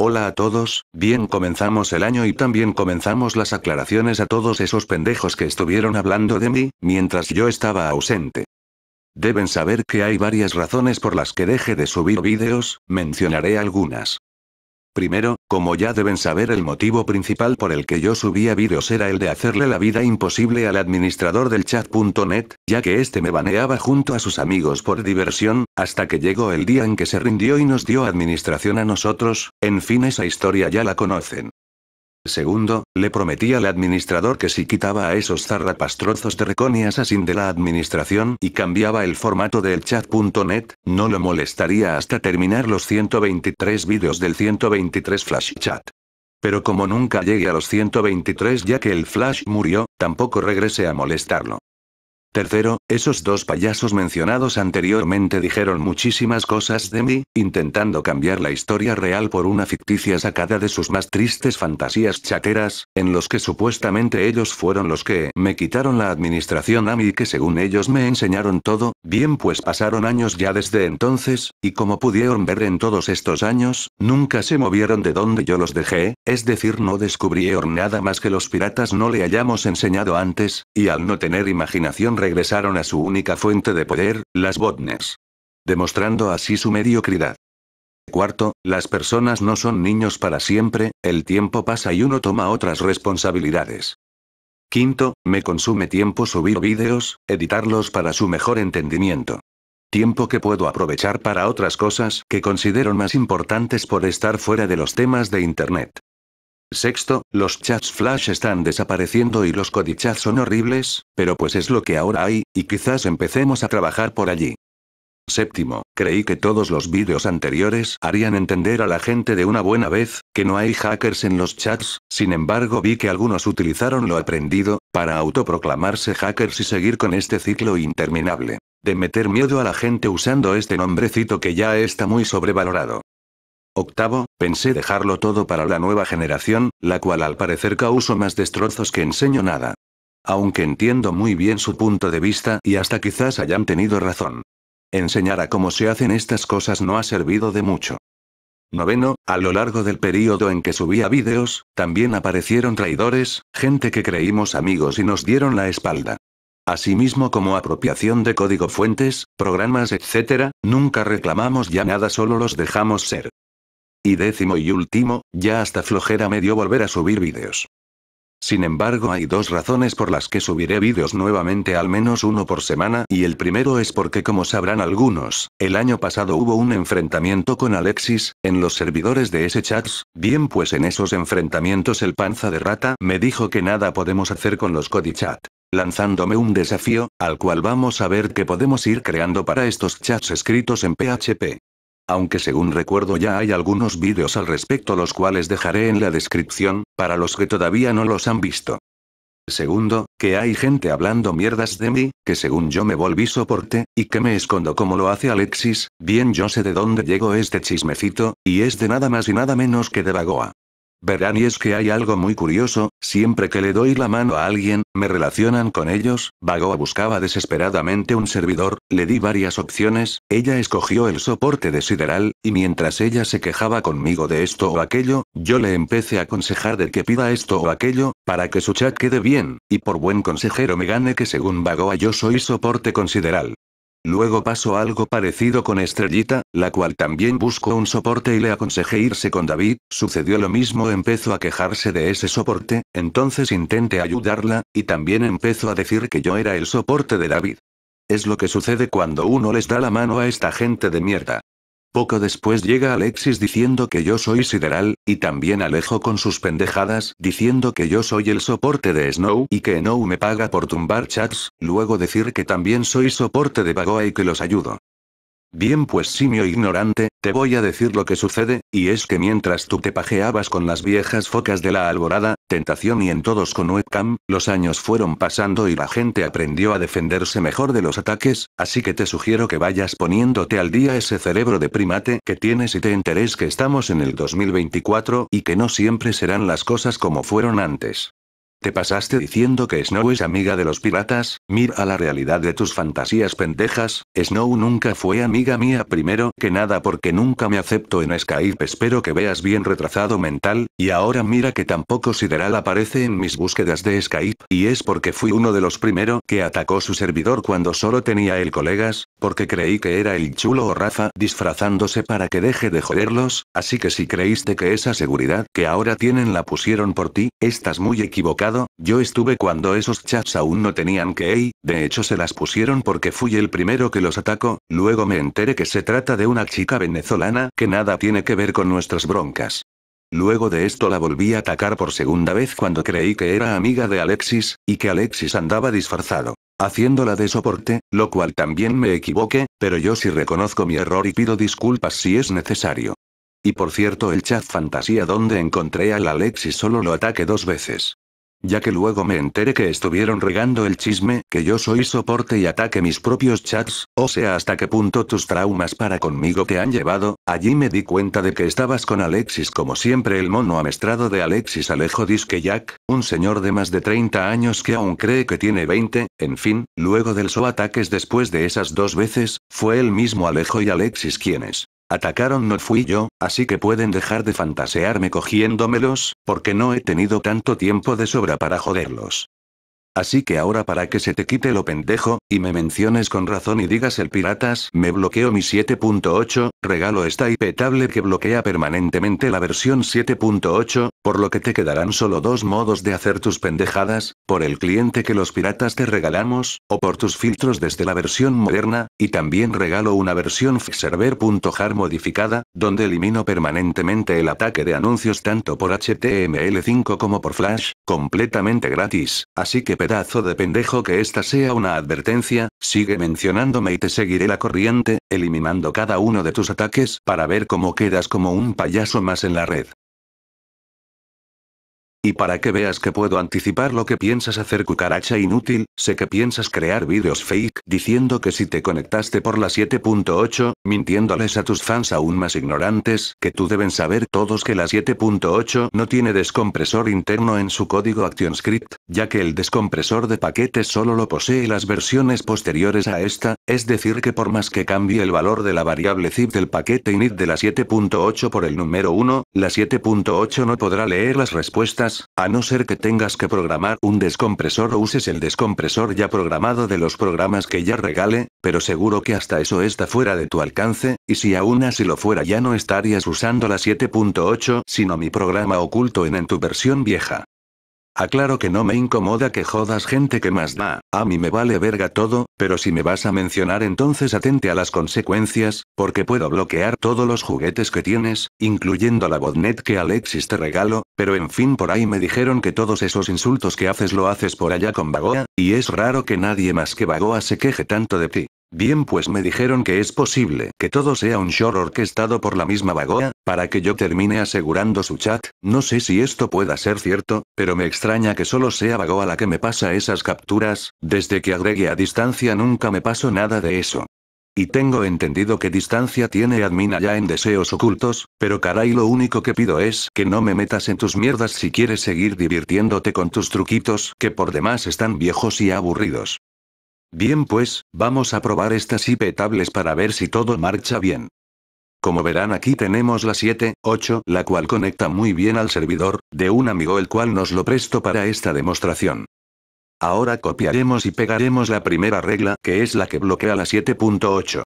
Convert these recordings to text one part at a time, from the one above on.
Hola a todos, bien comenzamos el año y también comenzamos las aclaraciones a todos esos pendejos que estuvieron hablando de mí, mientras yo estaba ausente. Deben saber que hay varias razones por las que deje de subir vídeos, mencionaré algunas. Primero, como ya deben saber el motivo principal por el que yo subía vídeos era el de hacerle la vida imposible al administrador del chat.net, ya que este me baneaba junto a sus amigos por diversión, hasta que llegó el día en que se rindió y nos dio administración a nosotros, en fin esa historia ya la conocen. Segundo, le prometí al administrador que si quitaba a esos zarrapastrozos de reconias sin de la administración y cambiaba el formato del chat.net, no lo molestaría hasta terminar los 123 vídeos del 123 Flash Chat. Pero como nunca llegué a los 123 ya que el Flash murió, tampoco regresé a molestarlo. Tercero, esos dos payasos mencionados anteriormente dijeron muchísimas cosas de mí, intentando cambiar la historia real por una ficticia sacada de sus más tristes fantasías chateras, en los que supuestamente ellos fueron los que me quitaron la administración a mí y que según ellos me enseñaron todo, bien pues pasaron años ya desde entonces, y como pudieron ver en todos estos años, nunca se movieron de donde yo los dejé, es decir no descubrieron nada más que los piratas no le hayamos enseñado antes, y al no tener imaginación regresaron a su única fuente de poder, las botnes. Demostrando así su mediocridad. Cuarto, las personas no son niños para siempre, el tiempo pasa y uno toma otras responsabilidades. Quinto, me consume tiempo subir vídeos, editarlos para su mejor entendimiento. Tiempo que puedo aprovechar para otras cosas que considero más importantes por estar fuera de los temas de Internet. Sexto, los chats flash están desapareciendo y los codichats son horribles, pero pues es lo que ahora hay, y quizás empecemos a trabajar por allí. Séptimo, creí que todos los vídeos anteriores harían entender a la gente de una buena vez, que no hay hackers en los chats, sin embargo vi que algunos utilizaron lo aprendido, para autoproclamarse hackers y seguir con este ciclo interminable, de meter miedo a la gente usando este nombrecito que ya está muy sobrevalorado. Octavo, pensé dejarlo todo para la nueva generación, la cual al parecer causó más destrozos que enseño nada. Aunque entiendo muy bien su punto de vista y hasta quizás hayan tenido razón. Enseñar a cómo se hacen estas cosas no ha servido de mucho. Noveno, a lo largo del periodo en que subía vídeos, también aparecieron traidores, gente que creímos amigos y nos dieron la espalda. Asimismo como apropiación de código fuentes, programas etc., nunca reclamamos ya nada solo los dejamos ser. Y décimo y último, ya hasta flojera me dio volver a subir vídeos. Sin embargo hay dos razones por las que subiré vídeos nuevamente al menos uno por semana y el primero es porque como sabrán algunos, el año pasado hubo un enfrentamiento con Alexis, en los servidores de ese chats, bien pues en esos enfrentamientos el panza de rata me dijo que nada podemos hacer con los chat, lanzándome un desafío, al cual vamos a ver qué podemos ir creando para estos chats escritos en PHP aunque según recuerdo ya hay algunos vídeos al respecto los cuales dejaré en la descripción, para los que todavía no los han visto. Segundo, que hay gente hablando mierdas de mí, que según yo me volví soporte, y que me escondo como lo hace Alexis, bien yo sé de dónde llegó este chismecito, y es de nada más y nada menos que de Bagoa. Verán y es que hay algo muy curioso, siempre que le doy la mano a alguien, me relacionan con ellos, Vagoa buscaba desesperadamente un servidor, le di varias opciones, ella escogió el soporte de Sideral, y mientras ella se quejaba conmigo de esto o aquello, yo le empecé a aconsejar de que pida esto o aquello, para que su chat quede bien, y por buen consejero me gane que según Vagoa yo soy soporte con Luego pasó algo parecido con Estrellita, la cual también buscó un soporte y le aconsejé irse con David, sucedió lo mismo empezó a quejarse de ese soporte, entonces intenté ayudarla, y también empezó a decir que yo era el soporte de David. Es lo que sucede cuando uno les da la mano a esta gente de mierda. Poco después llega Alexis diciendo que yo soy Sideral, y también Alejo con sus pendejadas diciendo que yo soy el soporte de Snow y que Snow me paga por tumbar chats, luego decir que también soy soporte de Bagoa y que los ayudo. Bien pues simio ignorante, te voy a decir lo que sucede, y es que mientras tú te pajeabas con las viejas focas de la alborada, tentación y en todos con webcam, los años fueron pasando y la gente aprendió a defenderse mejor de los ataques, así que te sugiero que vayas poniéndote al día ese cerebro de primate que tienes y te enteres que estamos en el 2024 y que no siempre serán las cosas como fueron antes. Te pasaste diciendo que Snow es amiga de los piratas, Mira a la realidad de tus fantasías pendejas, Snow nunca fue amiga mía primero que nada porque nunca me acepto en Skype espero que veas bien retrasado mental, y ahora mira que tampoco Sideral aparece en mis búsquedas de Skype, y es porque fui uno de los primero que atacó su servidor cuando solo tenía el colegas, porque creí que era el chulo o Rafa disfrazándose para que deje de joderlos, así que si creíste que esa seguridad que ahora tienen la pusieron por ti, estás muy equivocado, yo estuve cuando esos chats aún no tenían que de hecho se las pusieron porque fui el primero que los atacó, luego me enteré que se trata de una chica venezolana que nada tiene que ver con nuestras broncas. Luego de esto la volví a atacar por segunda vez cuando creí que era amiga de Alexis, y que Alexis andaba disfrazado. Haciéndola de soporte, lo cual también me equivoqué, pero yo sí reconozco mi error y pido disculpas si es necesario. Y por cierto el chat fantasía donde encontré al Alexis solo lo ataque dos veces. Ya que luego me enteré que estuvieron regando el chisme, que yo soy soporte y ataque mis propios chats, o sea hasta qué punto tus traumas para conmigo te han llevado, allí me di cuenta de que estabas con Alexis como siempre el mono amestrado de Alexis Alejo Disque Jack, un señor de más de 30 años que aún cree que tiene 20, en fin, luego del so ataques después de esas dos veces, fue el mismo Alejo y Alexis quienes, Atacaron no fui yo, así que pueden dejar de fantasearme cogiéndomelos, porque no he tenido tanto tiempo de sobra para joderlos. Así que ahora para que se te quite lo pendejo, y me menciones con razón y digas el piratas, me bloqueo mi 7.8, regalo esta IP que bloquea permanentemente la versión 7.8, por lo que te quedarán solo dos modos de hacer tus pendejadas, por el cliente que los piratas te regalamos, o por tus filtros desde la versión moderna, y también regalo una versión server.jar modificada, donde elimino permanentemente el ataque de anuncios tanto por HTML5 como por Flash, Completamente gratis, así que pedazo de pendejo que esta sea una advertencia, sigue mencionándome y te seguiré la corriente, eliminando cada uno de tus ataques para ver cómo quedas como un payaso más en la red. Y para que veas que puedo anticipar lo que piensas hacer cucaracha inútil, sé que piensas crear vídeos fake diciendo que si te conectaste por la 7.8, mintiéndoles a tus fans aún más ignorantes que tú deben saber todos que la 7.8 no tiene descompresor interno en su código ActionScript, ya que el descompresor de paquetes solo lo posee las versiones posteriores a esta, es decir que por más que cambie el valor de la variable zip del paquete init de la 7.8 por el número 1, la 7.8 no podrá leer las respuestas a no ser que tengas que programar un descompresor o uses el descompresor ya programado de los programas que ya regale, pero seguro que hasta eso está fuera de tu alcance, y si aún así lo fuera ya no estarías usando la 7.8 sino mi programa oculto en, en tu versión vieja. Aclaro que no me incomoda que jodas gente que más da, a mí me vale verga todo, pero si me vas a mencionar entonces atente a las consecuencias, porque puedo bloquear todos los juguetes que tienes, incluyendo la botnet que Alexis te regalo, pero en fin por ahí me dijeron que todos esos insultos que haces lo haces por allá con Bagoa, y es raro que nadie más que Bagoa se queje tanto de ti. Bien pues me dijeron que es posible que todo sea un show orquestado por la misma Bagoa, para que yo termine asegurando su chat, no sé si esto pueda ser cierto, pero me extraña que solo sea Bagoa la que me pasa esas capturas, desde que agregué a distancia nunca me pasó nada de eso. Y tengo entendido que distancia tiene admin allá en deseos ocultos, pero caray lo único que pido es que no me metas en tus mierdas si quieres seguir divirtiéndote con tus truquitos que por demás están viejos y aburridos. Bien pues, vamos a probar estas IP tables para ver si todo marcha bien. Como verán aquí tenemos la 7.8, la cual conecta muy bien al servidor, de un amigo el cual nos lo presto para esta demostración. Ahora copiaremos y pegaremos la primera regla que es la que bloquea la 7.8.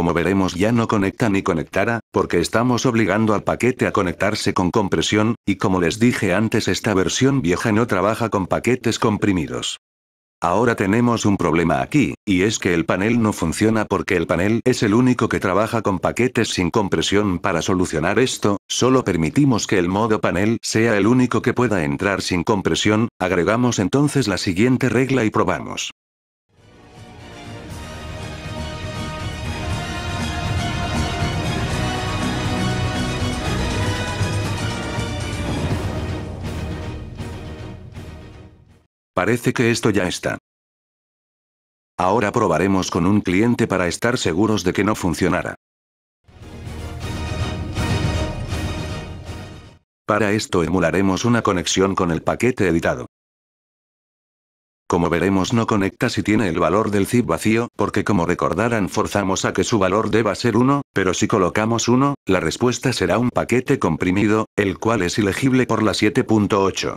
como veremos ya no conecta ni conectará, porque estamos obligando al paquete a conectarse con compresión, y como les dije antes esta versión vieja no trabaja con paquetes comprimidos. Ahora tenemos un problema aquí, y es que el panel no funciona porque el panel es el único que trabaja con paquetes sin compresión para solucionar esto, solo permitimos que el modo panel sea el único que pueda entrar sin compresión, agregamos entonces la siguiente regla y probamos. Parece que esto ya está. Ahora probaremos con un cliente para estar seguros de que no funcionará. Para esto emularemos una conexión con el paquete editado. Como veremos no conecta si tiene el valor del zip vacío, porque como recordarán forzamos a que su valor deba ser 1, pero si colocamos 1, la respuesta será un paquete comprimido, el cual es ilegible por la 7.8.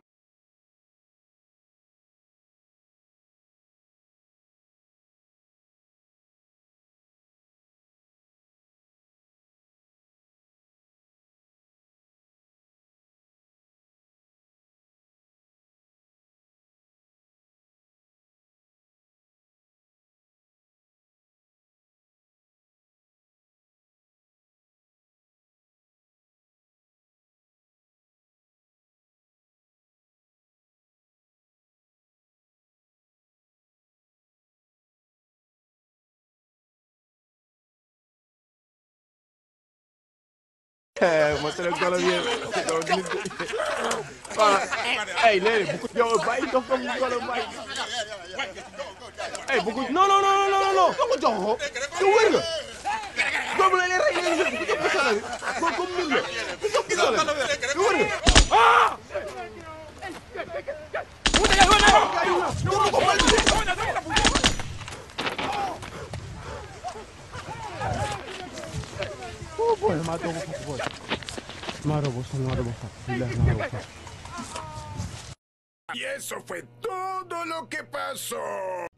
He, Maçanak'tan bir gördünüz mü? Bu kız ya bayın doktor bu kadar bayın. Hey bu kız no no no no no no. Yok hocam. Yok verme. Yok böyle yere yere yere. Bu kız Y eso fue todo lo que pasó.